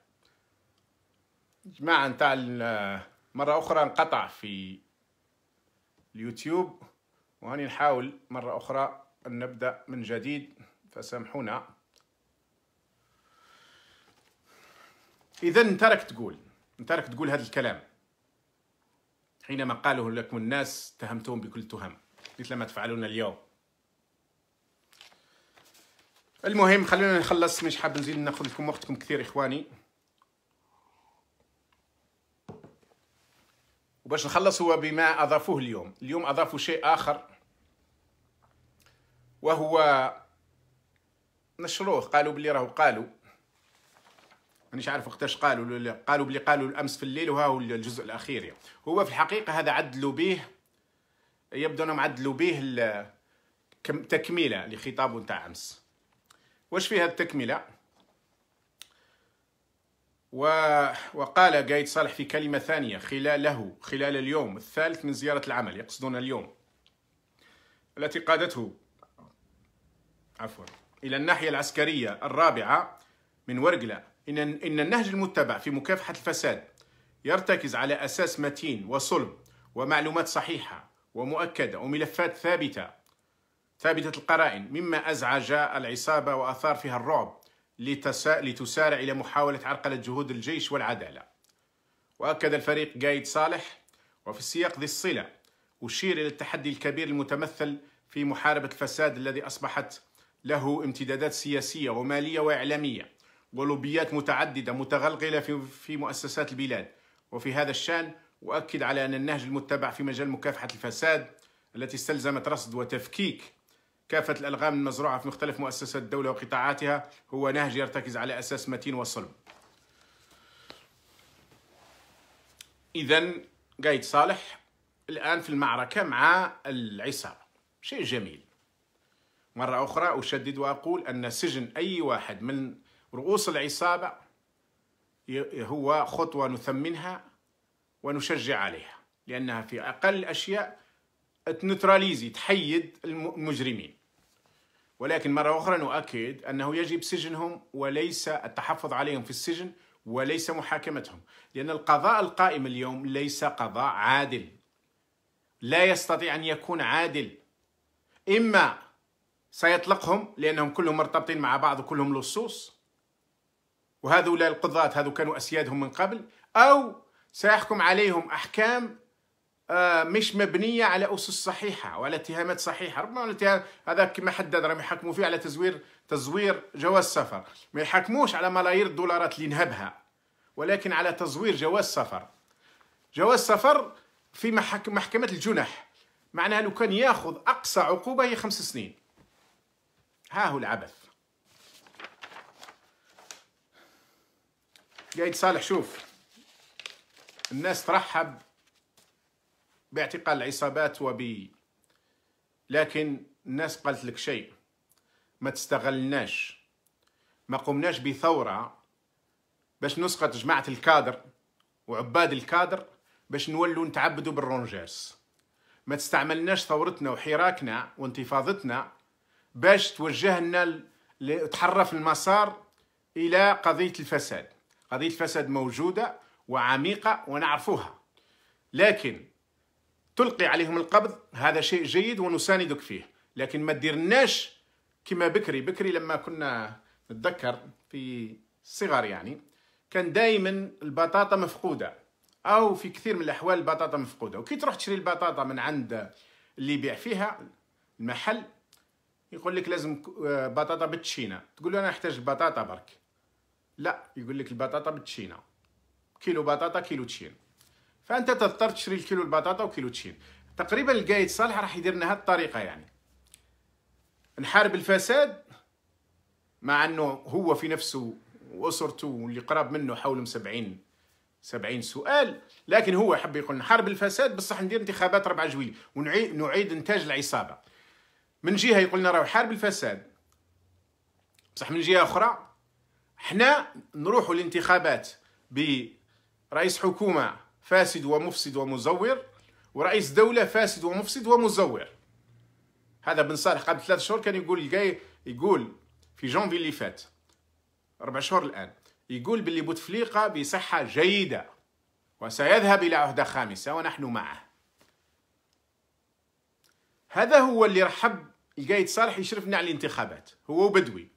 جماعة نتاع مرة أخرى انقطع في اليوتيوب وهني نحاول مرة أخرى أن نبدأ من جديد فسامحونا إذا ترك تقول ترك تقول هذا الكلام حينما قاله لكم الناس اتهمتهم بكل تهم مثل ما تفعلون اليوم المهم خلونا نخلص مش حاب نزيد ناخذ لكم وقتكم كثير اخواني وباش نخلص هو بما اضافوه اليوم اليوم اضافوا شيء اخر وهو نشروه قالوا بلي راهو قالوا مانيش عارف وقتاش قالوا قالوا بلي قالوا الامس في الليل وها هو الجزء الاخير يعني. هو في الحقيقه هذا عدلوا به يبدو انهم عدلوا به تكمله لخطابه نتاع امس واش فيها التكمله و... وقال قايد صالح في كلمه ثانيه خلاله خلال اليوم الثالث من زياره العمل يقصدون اليوم التي قادته عفوا الى الناحيه العسكريه الرابعه من ورقله إن, إن النهج المتبع في مكافحة الفساد يرتكز على أساس متين وصلب ومعلومات صحيحة ومؤكدة وملفات ثابتة ثابتة القرائن مما أزعج العصابة وأثار فيها الرعب لتسا... لتسارع إلى محاولة عرقلة جهود الجيش والعدالة وأكد الفريق قايد صالح وفي السياق ذي الصلة أشير إلى التحدي الكبير المتمثل في محاربة الفساد الذي أصبحت له امتدادات سياسية ومالية وإعلامية ولوبيات متعددة متغلغلة في في مؤسسات البلاد وفي هذا الشان أؤكد على أن النهج المتبع في مجال مكافحة الفساد التي استلزمت رصد وتفكيك كافة الألغام المزروعة في مختلف مؤسسات الدولة وقطاعاتها هو نهج يرتكز على أساس متين وصلب إذا قايد صالح الآن في المعركة مع العصابة شيء جميل مرة أخرى أشدد وأقول أن سجن أي واحد من رؤوس العصابة هو خطوة نثمنها ونشجع عليها لأنها في أقل الأشياء تنتراليزي تحيد المجرمين ولكن مرة أخرى نؤكد أنه يجب سجنهم وليس التحفظ عليهم في السجن وليس محاكمتهم لأن القضاء القائم اليوم ليس قضاء عادل لا يستطيع أن يكون عادل إما سيطلقهم لأنهم كلهم مرتبطين مع بعض وكلهم لصوص وهذولا القضاة هذو كانوا أسيادهم من قبل أو سيحكم عليهم أحكام آه، مش مبنية على أسس صحيحة وعلى اتهامات صحيحة ربما الاتهام هذا كما حدد راهم يحكموا فيه على تزوير تزوير جواز سفر ما يحكموش على ملايير الدولارات اللي نهبها ولكن على تزوير جواز سفر جواز سفر في محكمة الجنح معناها لو كان ياخذ أقصى عقوبة هي خمس سنين ها هو العبث قايد صالح شوف الناس ترحب باعتقال العصابات وب لكن الناس قالت لك شيء ما تستغلناش ما قمناش بثورة باش نسقط جماعة الكادر وعباد الكادر باش نولوا نتعبدوا بالرونجاس ما تستعملناش ثورتنا وحراكنا وانتفاضتنا باش توجهنا تحرف المسار إلى قضية الفساد قضية الفساد موجودة وعميقة ونعرفوها لكن تلقي عليهم القبض هذا شيء جيد ونساندك فيه لكن ما ديرناش كما بكري بكري لما كنا نتذكر في الصغر يعني كان دائما البطاطا مفقودة أو في كثير من الأحوال البطاطا مفقودة وكي تروح تشري البطاطا من عند اللي يبيع فيها المحل يقول لك لازم آه، بطاطا بتشينا تقول له أنا أحتاج البطاطا برك لا يقول لك البطاطا بالتشينه كيلو بطاطا كيلو تشين فانت تضطر تشري الكيلو البطاطا وكيلو تشين تقريبا القايد صالح راح يدير لنا الطريقه يعني نحارب الفساد مع انه هو في نفسه واسرته واللي قراب منه حولهم 70 70 سؤال لكن هو يحب يقول نحارب الفساد بصح ندير انتخابات 4 جويلي ونعيد انتاج العصابه من جهه يقول لنا راه حارب الفساد بصح من جهه اخرى حنا نروحوا الانتخابات برئيس حكومه فاسد ومفسد ومزور ورئيس دوله فاسد ومفسد ومزور هذا بن صالح قبل ثلاث شهور كان يقول الجاي يقول في جونفي اللي فات اربع شهور الان يقول باللي بوتفليقه بصحه جيده وسيذهب الى عهده خامسه ونحن معه هذا هو اللي رحب القايد صالح يشرفنا على الانتخابات هو بدوي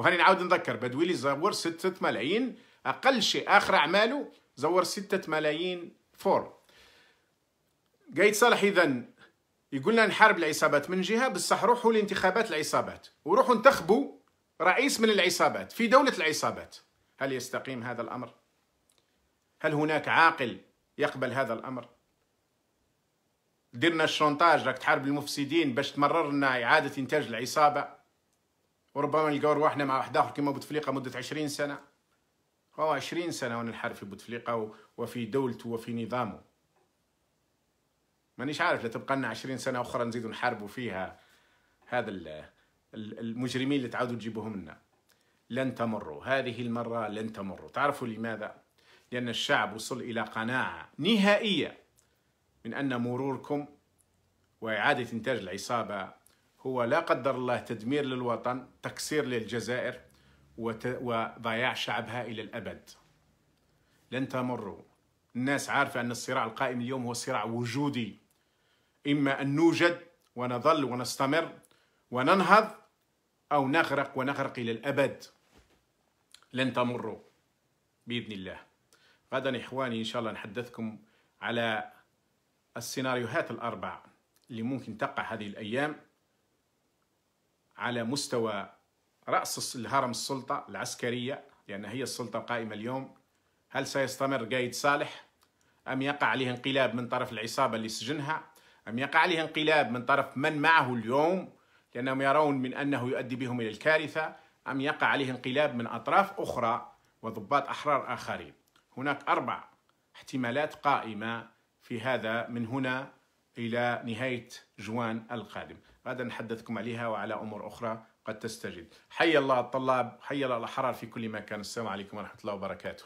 وهاني نعاود نذكر بدويلي زور ستة ملايين اقل شيء اخر اعماله زور ستة ملايين فور قايد صالح اذا يقولنا نحارب العصابات من جهه بصح روحوا لانتخابات العصابات وروحوا انتخبوا رئيس من العصابات في دوله العصابات هل يستقيم هذا الامر هل هناك عاقل يقبل هذا الامر درنا الشونتاج راك تحارب المفسدين باش تمرر لنا اعاده انتاج العصابه وربما نلقاو رواحنا مع واحد اخر كيما بوتفليقه مده 20 سنه هو 20 سنه وانا نحارب في بوتفليقه وفي دولته وفي نظامه مانيش عارف لا تبقى لنا 20 سنه اخرى نزيدوا نحاربوا فيها هذا المجرمين اللي تعاودوا تجيبوهم لنا لن تمروا هذه المره لن تمروا تعرفوا لماذا لان الشعب وصل الى قناعه نهائيه من ان مروركم واعاده انتاج العصابه هو لا قدر الله تدمير للوطن تكسير للجزائر وضياع شعبها إلى الأبد لن تمروا الناس عارفة أن الصراع القائم اليوم هو صراع وجودي إما أن نوجد ونظل ونستمر وننهض أو نغرق ونغرق إلى الأبد لن تمروا بإذن الله غدا إخواني إن شاء الله نحدثكم على السيناريوهات الأربع اللي ممكن تقع هذه الأيام على مستوى رأس الهرم السلطة العسكرية لأن هي السلطة القائمة اليوم هل سيستمر قايد صالح أم يقع عليه انقلاب من طرف العصابة اللي سجنها أم يقع عليه انقلاب من طرف من معه اليوم لأنهم يرون من أنه يؤدي بهم إلى الكارثة أم يقع عليه انقلاب من أطراف أخرى وضباط أحرار آخرين هناك أربع احتمالات قائمة في هذا من هنا إلى نهاية جوان القادم غدا نحدثكم عليها وعلى أمور أخرى قد تستجد حي الله الطلاب حي الله الأحرار في كل مكان السلام عليكم ورحمة الله وبركاته